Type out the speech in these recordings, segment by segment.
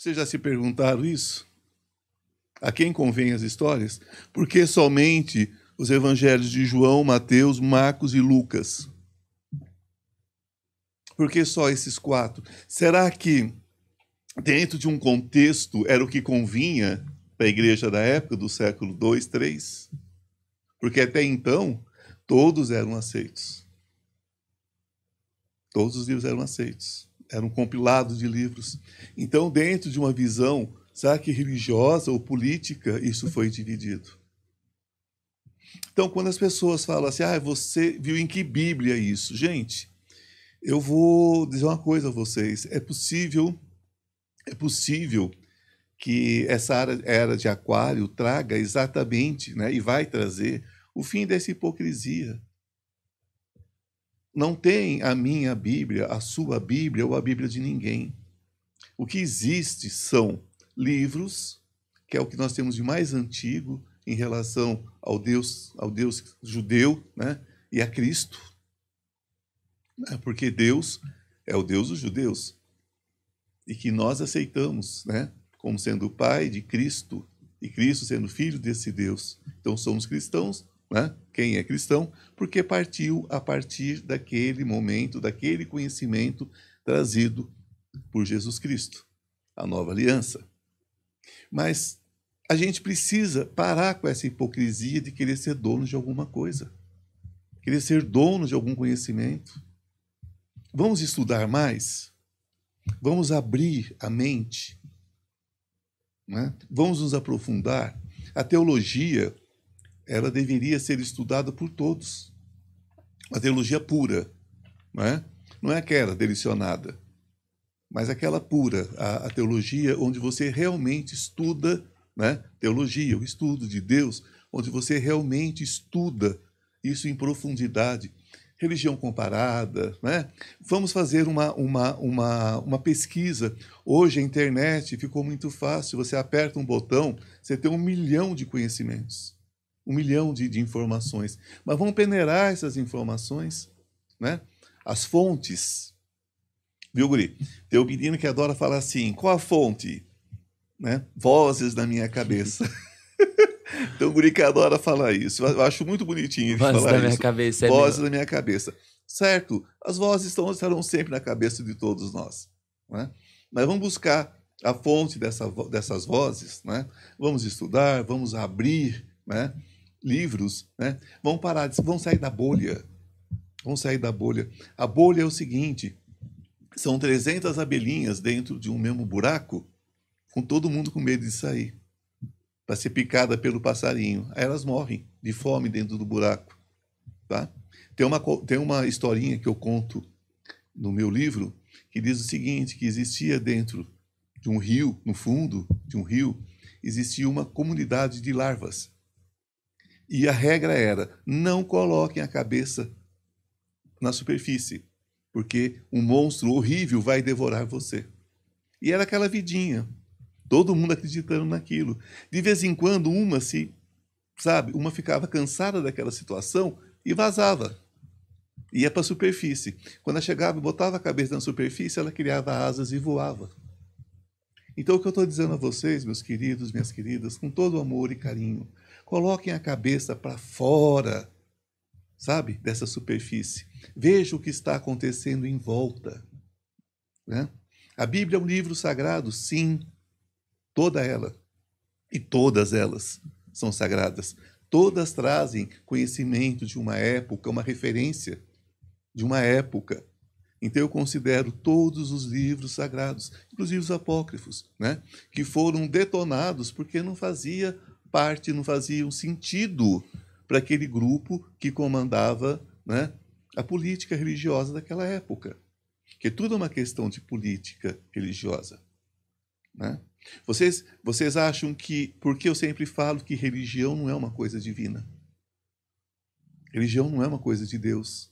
Vocês já se perguntaram isso? A quem convém as histórias? Por que somente os evangelhos de João, Mateus, Marcos e Lucas? Por que só esses quatro? Será que, dentro de um contexto, era o que convinha para a igreja da época, do século II, III? Porque até então, todos eram aceitos. Todos os livros eram aceitos eram compilados de livros. Então, dentro de uma visão, será que religiosa ou política, isso foi dividido. Então, quando as pessoas falam assim, ah, você viu em que Bíblia isso? Gente, eu vou dizer uma coisa a vocês. É possível, é possível que essa era de Aquário traga exatamente, né, e vai trazer o fim dessa hipocrisia não tem a minha Bíblia, a sua Bíblia ou a Bíblia de ninguém. O que existe são livros, que é o que nós temos de mais antigo em relação ao Deus, ao Deus judeu, né, e a Cristo. Né, porque Deus é o Deus dos judeus e que nós aceitamos, né, como sendo o pai de Cristo e Cristo sendo filho desse Deus. Então somos cristãos né? quem é cristão, porque partiu a partir daquele momento, daquele conhecimento trazido por Jesus Cristo, a nova aliança. Mas a gente precisa parar com essa hipocrisia de querer ser dono de alguma coisa, querer ser dono de algum conhecimento. Vamos estudar mais? Vamos abrir a mente? Né? Vamos nos aprofundar? A teologia, ela deveria ser estudada por todos. A teologia pura, não é? Não é aquela delicionada, mas aquela pura, a, a teologia onde você realmente estuda, né? Teologia, o estudo de Deus, onde você realmente estuda isso em profundidade. Religião comparada, né? Vamos fazer uma, uma, uma, uma pesquisa. Hoje a internet ficou muito fácil, você aperta um botão, você tem um milhão de conhecimentos um milhão de, de informações. Mas vamos peneirar essas informações, né? As fontes. Viu, Guri? Tem um menino que adora falar assim: qual a fonte? Né? Vozes na minha cabeça. então, o Guri que adora falar isso. Eu acho muito bonitinho ele vozes falar isso. Vozes na minha cabeça. É vozes é na minha cabeça. Certo? As vozes estão, estarão sempre na cabeça de todos nós. Né? Mas vamos buscar a fonte dessa, dessas vozes, né? vamos estudar, vamos abrir né? livros, né, vão parar, vão sair da bolha. Vão sair da bolha. A bolha é o seguinte: são 300 abelhinhas dentro de um mesmo buraco, com todo mundo com medo de sair, para ser picada pelo passarinho. Aí elas morrem de fome dentro do buraco. Tá? Tem, uma, tem uma historinha que eu conto no meu livro que diz o seguinte: que existia dentro de um rio, no fundo de um rio, existia uma comunidade de larvas. E a regra era: não coloquem a cabeça na superfície, porque um monstro horrível vai devorar você. E era aquela vidinha, todo mundo acreditando naquilo. De vez em quando, uma se, sabe, uma ficava cansada daquela situação e vazava. Ia para a superfície. Quando ela chegava e botava a cabeça na superfície, ela criava asas e voava. Então, o que eu estou dizendo a vocês, meus queridos, minhas queridas, com todo amor e carinho, coloquem a cabeça para fora, sabe, dessa superfície. Veja o que está acontecendo em volta. Né? A Bíblia é um livro sagrado, sim, toda ela. E todas elas são sagradas. Todas trazem conhecimento de uma época, uma referência de uma época. Então eu considero todos os livros sagrados, inclusive os apócrifos, né, que foram detonados porque não fazia parte, não fazia um sentido para aquele grupo que comandava né, a política religiosa daquela época. Que é tudo é uma questão de política religiosa. Né? Vocês, vocês acham que, porque eu sempre falo que religião não é uma coisa divina? Religião não é uma coisa de Deus.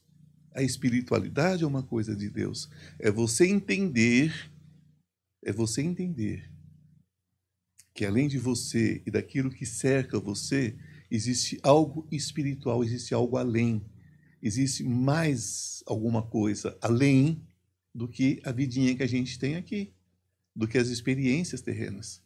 A espiritualidade é uma coisa de Deus. É você entender, é você entender que além de você e daquilo que cerca você, existe algo espiritual, existe algo além. Existe mais alguma coisa além do que a vidinha que a gente tem aqui, do que as experiências terrenas.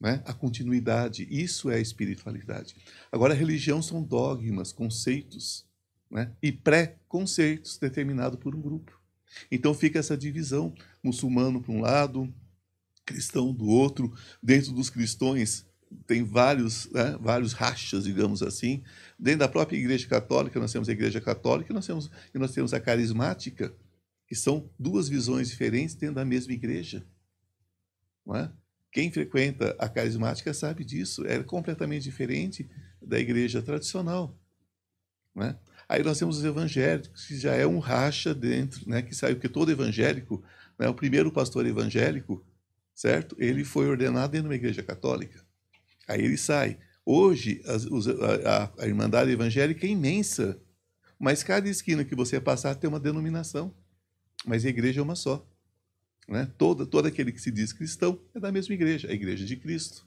Né? A continuidade, isso é a espiritualidade. Agora, a religião são dogmas, conceitos né? e pré-conceitos determinados por um grupo. Então fica essa divisão, muçulmano para um lado, cristão do outro. Dentro dos cristãos tem vários, né, vários rachas, digamos assim. Dentro da própria Igreja Católica, nós temos a Igreja Católica e nós temos, e nós temos a Carismática, que são duas visões diferentes dentro da mesma igreja. Não é? Quem frequenta a carismática sabe disso, é completamente diferente da igreja tradicional. Não é? Aí nós temos os evangélicos, que já é um racha dentro, né? Que saiu que todo evangélico, né? O primeiro pastor evangélico, certo? Ele foi ordenado dentro de uma igreja católica. Aí ele sai. Hoje as, os, a, a, irmandade evangélica é imensa, mas cada esquina que você passar tem uma denominação, mas a igreja é uma só, né? Toda todo aquele que se diz cristão é da mesma igreja, a igreja de Cristo.